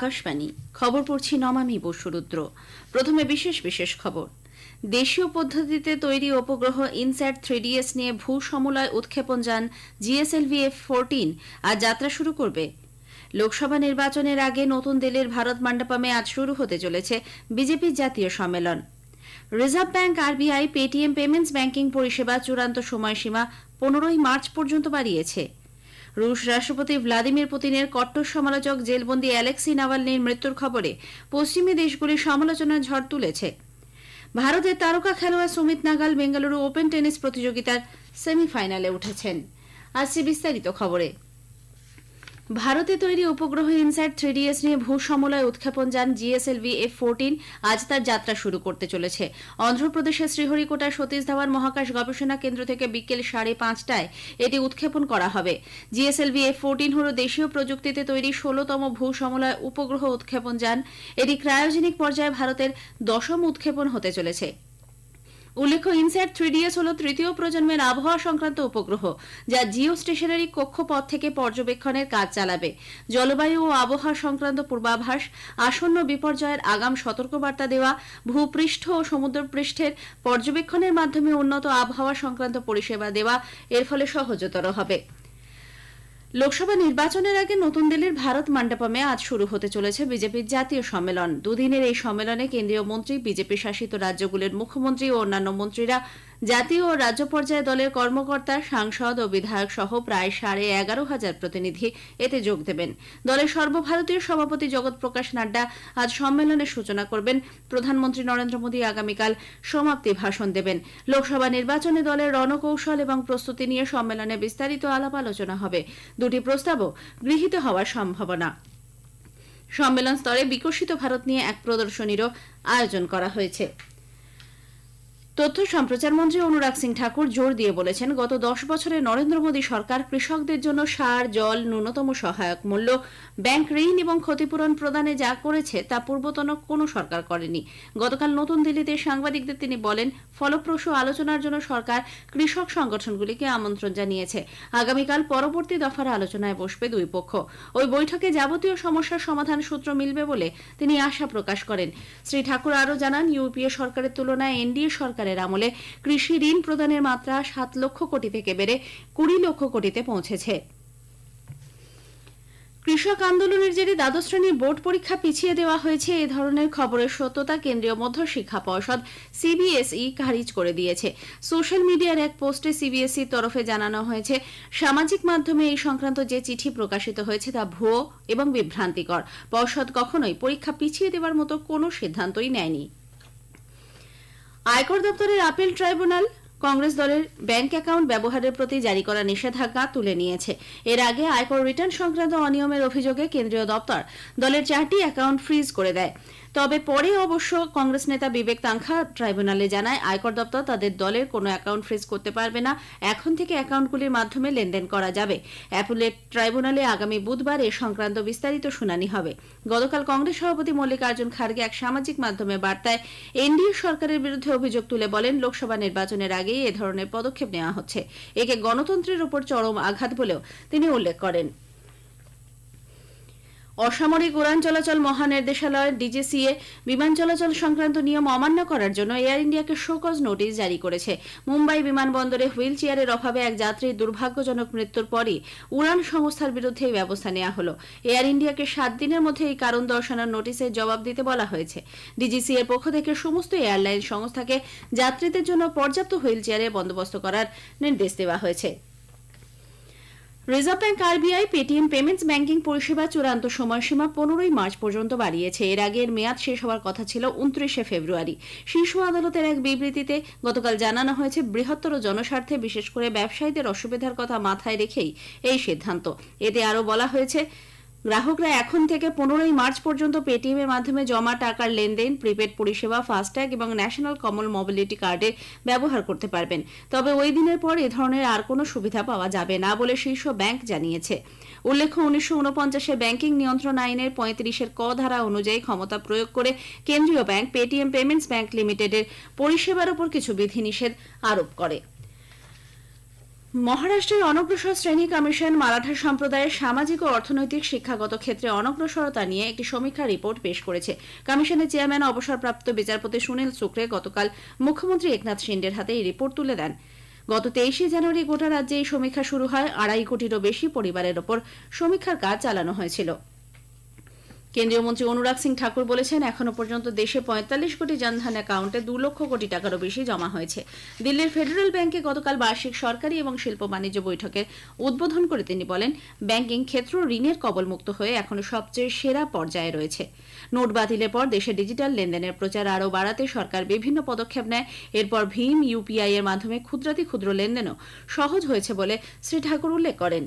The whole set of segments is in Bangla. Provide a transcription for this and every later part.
আকাশবাণী খবর পড়ছি নমামি বসুরুদ্র প্রথমে বিশেষ বিশেষ খবর দেশীয় পদ্ধতিতে তৈরি উপগ্রহ ইনস্যাট থ্রিডিএস নিয়ে ভূ সমলয় উৎক্ষেপণ যান জিএসএলভি এফ ফোরটিন আজ যাত্রা শুরু করবে লোকসভা নির্বাচনের আগে নতুন দিল্লির ভারত মণ্ডপমে আজ শুরু হতে চলেছে বিজেপির জাতীয় সম্মেলন Reserve Bank RBI Paytm payments banking পরিষেবা চূড়ান্ত সময়সীমা পনেরোই মার্চ পর্যন্ত বাড়িয়েছে রুশ রাষ্ট্রপতি ভ্লাদিমির পুতিনের কট্টর সমালোচক জেলবন্দি অ্যালেক্সি নাভালনির মৃত্যুর খবরে পশ্চিমী দেশগুলি সমালোচনার ঝড় তুলেছে ভারতের তারকা খেলোয়াড় সুমিত নাগাল বেঙ্গালুরু ওপেন টেনিস প্রতিযোগিতার সেমিফাইনালে উঠেছেন আসছে বিস্তারিত খবরে ভারতে তৈরি উপগ্রহ ইনসাইট থ্রি নিয়ে ভূ সমলয় উৎক্ষেপণ যান জিএসএলভি এফ ফোরটিন আজ তার যাত্রা শুরু করতে চলেছে অন্ধ্রপ্রদেশের শ্রীহরিকোটার সতীশ ধাওয়ান মহাকাশ গবেষণা কেন্দ্র থেকে বিকেল সাড়ে পাঁচটায় এটি উৎক্ষেপণ করা হবে জিএসএলভি এফ ফোরটিন হল দেশীয় প্রযুক্তিতে তৈরি ষোলতম ভূ সমলয় উপগ্রহ উৎক্ষেপণ যান এটি ক্রায়োজেনিক পর্যায়ে ভারতের দশম উৎক্ষেপণ হতে চলেছে উল্লেখ্য ইনস্যাট থ্রি ডিএস হল তৃতীয় প্রজন্মের আবহাওয়া সংক্রান্ত উপগ্রহ যা জিও স্টেশনারি কক্ষপথ থেকে পর্যবেক্ষণের কাজ চালাবে জলবায়ু ও আবহাওয়া সংক্রান্ত পূর্বাভাস আসন্ন বিপর্যয়ের আগাম সতর্কবার্তা দেওয়া ভূপৃষ্ঠ ও সমুদ্রপৃষ্ঠের পর্যবেক্ষণের মাধ্যমে উন্নত আবহাওয়া সংক্রান্ত পরিষেবা দেওয়া এর ফলে সহজতর হবে লোকসভা নির্বাচনের আগে নতুন দিল্লির ভারত মণ্ডপমে আজ শুরু হতে চলেছে বিজেপির জাতীয় সম্মেলন দুদিনের এই সম্মেলনে কেন্দ্রীয় মন্ত্রী বিজেপি শাসিত রাজ্যগুলির মুখ্যমন্ত্রী ও অন্যান্য মন্ত্রীরা জাতীয় ও রাজ্য পর্যায়ে দলের কর্মকর্তা সাংসদ ও বিধায়ক সহ প্রায় সাড়ে এগারো হাজার প্রতিনিধি এতে যোগ দেবেন দলের সর্বভারতীয় সভাপতি জগৎ প্রকাশ নাড্ডা আজ সম্মেলনের সূচনা করবেন প্রধানমন্ত্রী নরেন্দ্র মোদী আগামীকাল সমাপ্তি ভাষণ দেবেন লোকসভা নির্বাচনে দলের রণকৌশল এবং প্রস্তুতি নিয়ে সম্মেলনে বিস্তারিত আলাপ আলোচনা হবে দুটি প্রস্তাবও গৃহীত হওয়ার সম্ভাবনা সম্মেলন স্তরে বিকশিত ভারত নিয়ে এক প্রদর্শনীরও আয়োজন করা হয়েছে তথ্য সম্প্রচার মন্ত্রী অনুরাগ সিং ঠাকুর জোর দিয়ে বলেছেন গত দশ বছরে নরেন্দ্র মোদী সরকার কৃষকদের জন্য সার জল ন্যূনতম সহায়ক মূল্য ব্যাংক ঋণ এবং ক্ষতিপূরণ প্রদানে যা করেছে তা পূর্বতন কোনো সরকার করেনি গতকাল নতুন দিল্লিতে সাংবাদিকদের তিনি বলেন ফলপ্রসূ আলোচনার জন্য সরকার কৃষক সংগঠনগুলিকে আমন্ত্রণ জানিয়েছে আগামীকাল পরবর্তী দফার আলোচনায় বসবে দুই পক্ষ ওই বৈঠকে যাবতীয় সমস্যার সমাধান সূত্র মিলবে বলে তিনি আশা প্রকাশ করেন শ্রী ঠাকুর আরও জানান ইউপিএ সরকারের তুলনায় এনডিএ সরকার সরকারের আমলে কৃষি ঋণ প্রদানের মাত্রা সাত লক্ষ কোটি থেকে বেড়ে কুড়ি লক্ষ কোটিতে পৌঁছেছে কৃষক আন্দোলনের জেরে দ্বাদশ শ্রেণীর বোর্ড পরীক্ষা পিছিয়ে দেওয়া হয়েছে এ ধরনের খবরের সত্যতা কেন্দ্রীয় মধ্য শিক্ষা পর্ষদ সিবিএসই খারিজ করে দিয়েছে সোশ্যাল মিডিয়ার এক পোস্টে সিবিএসই তরফে জানানো হয়েছে সামাজিক মাধ্যমে এই সংক্রান্ত যে চিঠি প্রকাশিত হয়েছে তা ভুয়ো এবং বিভ্রান্তিকর পর্ষদ কখনোই পরীক্ষা পিছিয়ে দেওয়ার মতো কোনো সিদ্ধান্তই নেয়নি আয়কর দপ্তরের আপিল ট্রাইব্যুনাল কংগ্রেস দলের ব্যাংক অ্যাকাউন্ট ব্যবহারের প্রতি জারি করা নিষেধাজ্ঞা তুলে নিয়েছে এর আগে আয়কর রিটার্ন সংক্রান্ত অনিয়মের অভিযোগে কেন্দ্রীয় দপ্তর দলের চারটি অ্যাকাউন্ট ফ্রিজ করে দেয় তবে পরে অবশ্য কংগ্রেস নেতা বিবেক তাংখা ট্রাইব্যুনালে জানায় আয়কর দপ্তর তাদের দলের কোন অ্যাকাউন্ট ফ্রিজ করতে পারবে না এখন থেকে অ্যাকাউন্টগুলির মাধ্যমে লেনদেন করা যাবে অ্যাপুলেট ট্রাইব্যুনালে আগামী বুধবার এ সংক্রান্ত বিস্তারিত শুনানি হবে গতকাল কংগ্রেস সভাপতি মল্লিকার্জুন খার্গে এক সামাজিক মাধ্যমে বার্তায় এনডিএ সরকারের বিরুদ্ধে অভিযোগ তুলে বলেন লোকসভা নির্বাচনের আগেই এ ধরনের পদক্ষেপ নেওয়া হচ্ছে একে গণতন্ত্রের উপর চরম আঘাত বলেও তিনি উল্লেখ করেন অসামরিক উড়ান চলাচল মহানির্দেশালয় ডিজিসিএ বিমান চলাচল সংক্রান্ত নিয়ম অমান্য করার জন্য এয়ার ইন্ডিয়াকে শোকজ নোটিশ জারি করেছে মুম্বাই বিমানবন্দরে হুইল চেয়ারের অভাবে এক যাত্রীর দুর্ভাগ্যজনক মৃত্যুর পরই উড়ান সংস্থার বিরুদ্ধে এই ব্যবস্থা নেওয়া হল এয়ার ইন্ডিয়াকে সাত দিনের মধ্যে এই কারণ দর্শানোর নোটিশে জবাব দিতে বলা হয়েছে ডিজিসি এর পক্ষ থেকে সমস্ত এয়ারলাইন সংস্থাকে যাত্রীদের জন্য পর্যাপ্ত হুইল চেয়ারের বন্দোবস্ত করার নির্দেশ দেওয়া হয়েছে Reserve Bank RBI Paytm payments banking পরিষেবা চূড়ান্ত সময়সীমা পনেরোই মার্চ পর্যন্ত বাড়িয়েছে এর আগে মেয়াদ শেষ হওয়ার কথা ছিল উনত্রিশে ফেব্রুয়ারি শীর্ষ আদালতের এক বিবৃতিতে গতকাল জানানো হয়েছে বৃহত্তর জনস্বার্থে বিশেষ করে ব্যবসায়ীদের অসুবিধার কথা মাথায় রেখেই এই সিদ্ধান্ত এতে আরও বলা হয়েছে গ্রাহকরা এখন থেকে পনেরোই মার্চ পর্যন্ত পেটিএমের মাধ্যমে জমা টাকার লেনদেন প্রিপেড পরিষেবা ফাস্ট্যাগ এবং ন্যাশনাল কমন মোবিলিটি কার্ডে ব্যবহার করতে পারবেন তবে ওই দিনের পর এ ধরনের আর কোনো সুবিধা পাওয়া যাবে না বলে শীর্ষ ব্যাংক জানিয়েছে উল্লেখ্য উনিশশো উনপঞ্চাশে ব্যাংকিং নিয়ন্ত্রণ আইনের পঁয়ত্রিশের ক ধারা অনুযায়ী ক্ষমতা প্রয়োগ করে কেন্দ্রীয় ব্যাংক পেটিএম পেমেন্টস ব্যাংক লিমিটেডের পরিষেবার উপর কিছু বিধিনিষেধ আরোপ করে মহারাষ্ট্রের অনগ্রসর শ্রেণী কমিশন মারাঠা সম্প্রদায়ের সামাজিক ও অর্থনৈতিক শিক্ষাগত ক্ষেত্রে অনগ্রসরতা নিয়ে একটি সমীক্ষা রিপোর্ট পেশ করেছে কমিশনের চেয়ারম্যান অবসরপ্রাপ্ত বিচারপতি সুনীল সুক্রে গতকাল মুখ্যমন্ত্রী একনাথ শিন্ডের হাতে এই রিপোর্ট তুলে দেন গত তেইশে জানুয়ারি গোটা রাজ্যে এই সমীক্ষা শুরু হয় আড়াই কোটিরও বেশি পরিবারের ওপর সমীক্ষার কাজ চালানো হয়েছিল কেন্দ্রীয় মন্ত্রী অনুরাগ সিং ঠাকুর বলেছেন এখনও পর্যন্ত দেশে পঁয়তাল্লিশ কোটি জনধন অ্যাকাউন্টে দু লক্ষ কোটি টাকারও বেশি জমা হয়েছে দিল্লির ফেডারেল ব্যাংকে গতকাল বার্ষিক সরকারি এবং শিল্প বাণিজ্য বৈঠকে উদ্বোধন করে তিনি বলেন ব্যাংকিং ক্ষেত্র ঋণের কবলমুক্ত হয়ে এখনও সবচেয়ে সেরা পর্যায়ে রয়েছে নোট বাতিলের পর দেশে ডিজিটাল লেনদেনের প্রচার আরও বাড়াতে সরকার বিভিন্ন পদক্ষেপ নেয় এরপর ভীম ইউপিআই এর মাধ্যমে ক্ষুদ্রাতি ক্ষুদ্র লেনদেনও সহজ হয়েছে বলে শ্রী ঠাকুর উল্লেখ করেন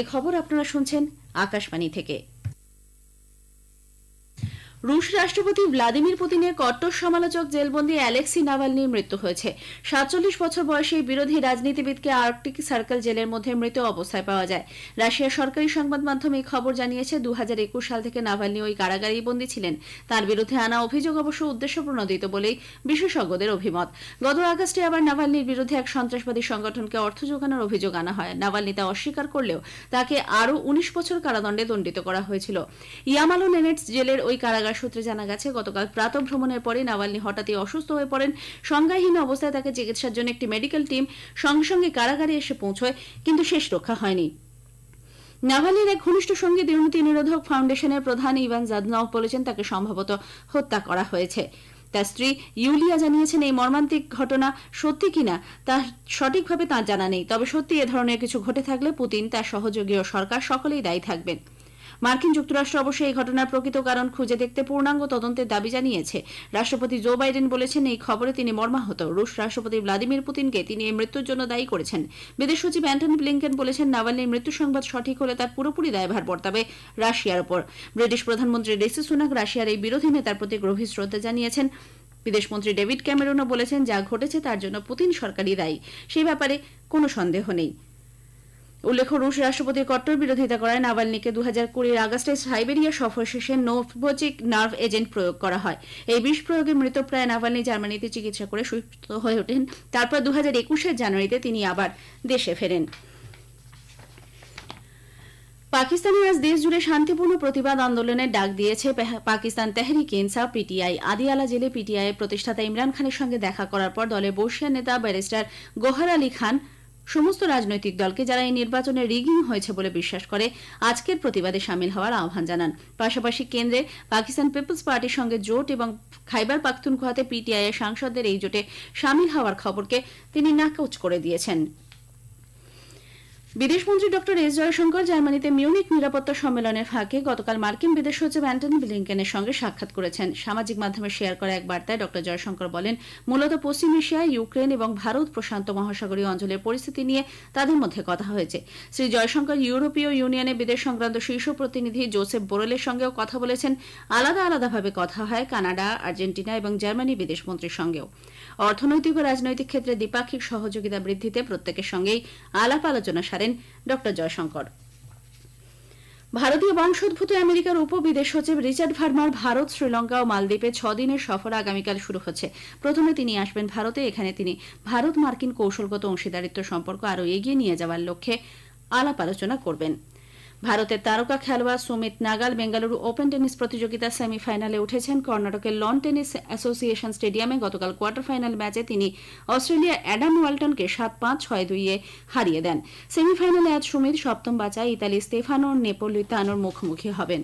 এ খবর আপনারা শুনছেন আকাশবাণী থেকে রুশ রাষ্ট্রপতি ভ্লাদিমির পুতিনের কট্টর সমালোচক জেলবন্দী অ্যালেক্সি নাভালনির মৃত্যু হয়েছে সাতচল্লিশ বছর বয়সে বিরোধী রাজনীতিবিদকে আর্কটিক সার্কেল জেলের মধ্যে মৃত অবস্থায় পাওয়া যায় রাশিয়ার সরকারি সংবাদ মাধ্যম এই খবর জানিয়েছে দু সাল থেকে নাভালনি ওই কারাগারেই বন্দী ছিলেন তার বিরুদ্ধে আনা অভিযোগ অবশ্য উদ্দেশ্য প্রণোদিত বলেই বিশেষজ্ঞদের অভিমত গত আগস্টে আবার নাভালনির বিরুদ্ধে এক সন্ত্রাসবাদী সংগঠনকে অর্থ যোগানোর অভিযোগ আনা হয় নাভালনি তা অস্বীকার করলেও তাকে আরও উনিশ বছর কারাদণ্ডে দণ্ডিত করা হয়েছিল ইয়ামালো নেনেটস জেলের ওই কারাগার সূত্রে জানা গেছে গতকাল প্রাতঃ ভ্রমণের পরে নাওয়ালনি হঠাৎই অসুস্থ হয়ে পড়েন সংজ্ঞাহীন অবস্থায় তাকে চিকিৎসার জন্য একটি মেডিকেল টিম সঙ্গে সঙ্গে কারাগারে এসে পৌঁছয় কিন্তু শেষ রক্ষা হয়নি নাভালির এক ঘনিষ্ঠ সঙ্গী দুর্নীতি নিরোধক ফাউন্ডেশনের প্রধান ইভান জাদনাও বলেছেন তাকে সম্ভবত হত্যা করা হয়েছে তার স্ত্রী ইউলিয়া জানিয়েছেন এই মর্মান্তিক ঘটনা সত্যি কিনা তা সঠিকভাবে তাঁর জানা নেই তবে সত্যি এ ধরনের কিছু ঘটে থাকলে পুতিন তার সহযোগী ও সরকার সকলেই দায়ী থাকবেন মার্কিন যুক্তরাষ্ট্র অবশ্য এই ঘটনার প্রকৃত কারণ খুঁজে দেখতে পূর্ণাঙ্গ তদন্তের দাবি জানিয়েছে রাষ্ট্রপতি জো বাইডেন বলেছেন এই খবরে তিনি মর্মাহত রুশ রাষ্ট্রপতি ভ্লাদিমির পুতিনকে তিনি এই মৃত্যুর জন্য দায়ী করেছেন বিদেশ সচিব অ্যান্টনি ব্লিঙ্কেন বলেছেন নাভালনির মৃত্যু সংবাদ সঠিক হলে তার পুরোপুরি দায়ভার বর্তাবে রাশিয়ার ওপর ব্রিটিশ প্রধানমন্ত্রী রেসি সুনাক রাশিয়ার এই বিরোধী নেতার প্রতি গভীর শ্রদ্ধা জানিয়েছেন বিদেশমন্ত্রী ডেভিড ক্যামেরনও বলেছেন যা ঘটেছে তার জন্য পুতিন সরকারই দায়ী সেই ব্যাপারে কোনো সন্দেহ নেই উল্লেখ্য রুশ রাষ্ট্রপতির কট্টর বিরোধিতা করায় নাভালনিকে দু হাজার কুড়ির আগস্টে সাইবেরিয়া সফর শেষে নোভোচিক নার্ভ এজেন্ট প্রয়োগ করা হয় এই বিষ প্রয়োগে মৃতপ্রায় নাভালনি জার্মানিতে চিকিৎসা করে সুস্থ হয়ে ওঠেন তারপর দু হাজার একুশের জানুয়ারিতে তিনি আবার দেশে ফেরেন পাকিস্তানে আজ দেশ জুড়ে শান্তিপূর্ণ প্রতিবাদ আন্দোলনের ডাক দিয়েছে পাকিস্তান তেহরিক ইনসাফ পিটিআই আদিয়ালা জেলে পিটিআই প্রতিষ্ঠাতা ইমরান খানের সঙ্গে দেখা করার পর দলের বর্ষীয় নেতা ব্যারিস্টার গোহার আলী খান সমস্ত রাজনৈতিক দলকে যারা এই নির্বাচনে রিগিং হয়েছে বলে বিশ্বাস করে আজকের প্রতিবাদে সামিল হওয়ার আহ্বান জানান পাশাপাশি কেন্দ্রে পাকিস্তান পিপলস পার্টির সঙ্গে জোট এবং খাইবার খোয়াতে পিটিআই এর সাংসদদের এই জোটে সামিল হওয়ার খবরকে তিনি নাকচ করে দিয়েছেন বিদেশমন্ত্রী ডক্টর এস জয়শঙ্কর জার্মানিতে মিউনিক নিরাপত্তা সম্মেলনের ফাঁকে গতকাল মার্কিন বিদেশ সচিব অ্যান্টনি ব্লিংকেনের সঙ্গে সাক্ষাৎ করেছেন সামাজিক মাধ্যমে শেয়ার করা এক বার্তায় ডক্টর জয়শঙ্কর বলেন মূলত পশ্চিম এশিয়া ইউক্রেন এবং ভারত প্রশান্ত মহাসাগরীয় অঞ্চলের পরিস্থিতি নিয়ে তাদের মধ্যে কথা হয়েছে শ্রী জয়শঙ্কর ইউরোপীয় ইউনিয়নে বিদেশ সংক্রান্ত শীর্ষ প্রতিনিধি জোসেফ বোরেলের সঙ্গেও কথা বলেছেন আলাদা আলাদাভাবে কথা হয় কানাডা আর্জেন্টিনা এবং জার্মানি বিদেশমন্ত্রীর সঙ্গেও অর্থনৈতিক ও রাজনৈতিক ক্ষেত্রে দ্বিপাক্ষিক সহযোগিতা বৃদ্ধিতে প্রত্যেকের সঙ্গেই আলাপ আলোচনা সারে করেন ড জয়শঙ্কর ভারতীয় বংশোদ্ভূত আমেরিকার উপবিদেশ সচিব রিচার্ড ভার্মার ভারত শ্রীলঙ্কা ও মালদ্বীপে ছদিনের সফর আগামীকাল শুরু হচ্ছে প্রথমে তিনি আসবেন ভারতে এখানে তিনি ভারত মার্কিন কৌশলগত অংশীদারিত্ব সম্পর্ক আরও এগিয়ে নিয়ে যাওয়ার লক্ষ্যে আলাপ আলোচনা করবেন ভারতের তারকা খেলোয়াড় সুমিত নাগাল বেঙ্গালুরু ওপেন টেনিস প্রতিযোগিতার সেমিফাইনালে উঠেছেন কর্ণাটকের লন টেনিস অ্যাসোসিয়েশন স্টেডিয়ামে গতকাল কোয়ার্টার ফাইনাল ম্যাচে তিনি অস্ট্রেলিয়া অ্যাডাম ওয়াল্টনকে সাত পাঁচ ছয় দুইয়ে হারিয়ে দেন সেমিফাইনালে আজ সুমিত সপ্তম বাঁচায় ইতালি স্টেফানো নেপোলিতানোর মুখোমুখি হবেন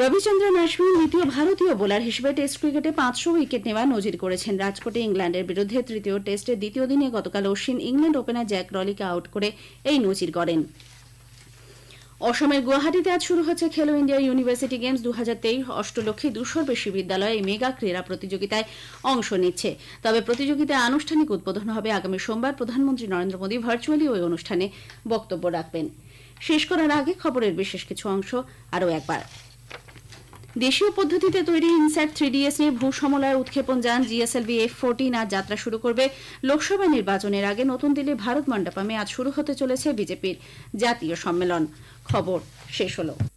রবিচন্দ্রন অশ্বিন দ্বিতীয় ভারতীয় বোলার হিসেবে টেস্ট ক্রিকেটে পাঁচশো উইকেট নেওয়া নজির করেছেন রাজকোটে ইংল্যান্ডের বিরুদ্ধে তৃতীয় টেস্টের দ্বিতীয় দিনে গতকাল অশ্বিন ইংল্যান্ড ওপেনার জ্যাক রলিকে আউট করে এই নজির গড়েন অসমের গুয়াহাটিতে আজ শুরু হচ্ছে খেলো ইন্ডিয়া ইউনিভার্সিটি গেমস দু হাজার তেইশ দুশোর বেশি বিদ্যালয়ে এই মেগা ক্রীড়া প্রতিযোগিতায় অংশ নিচ্ছে তবে প্রতিযোগিতায় আনুষ্ঠানিক উদ্বোধন হবে আগামী সোমবার প্রধানমন্ত্রী নরেন্দ্র মোদী ভার্চুয়ালি ওই অনুষ্ঠানে বক্তব্য রাখবেন শেষ করার আগে খবরের বিশেষ কিছু অংশ আরও একবার দেশীয় পদ্ধতিতে তৈরি ইনস্যাট থ্রি ডিএস নিয়ে ভূ সমলয় উৎক্ষেপণ যান জিএসএলভি এফ ফোরটিন আজ যাত্রা শুরু করবে লোকসভা নির্বাচনের আগে নতুন দিল্লি ভারত মণ্ডপামে আজ শুরু হতে চলেছে বিজেপির জাতীয় সম্মেলন খবর শেষ হলো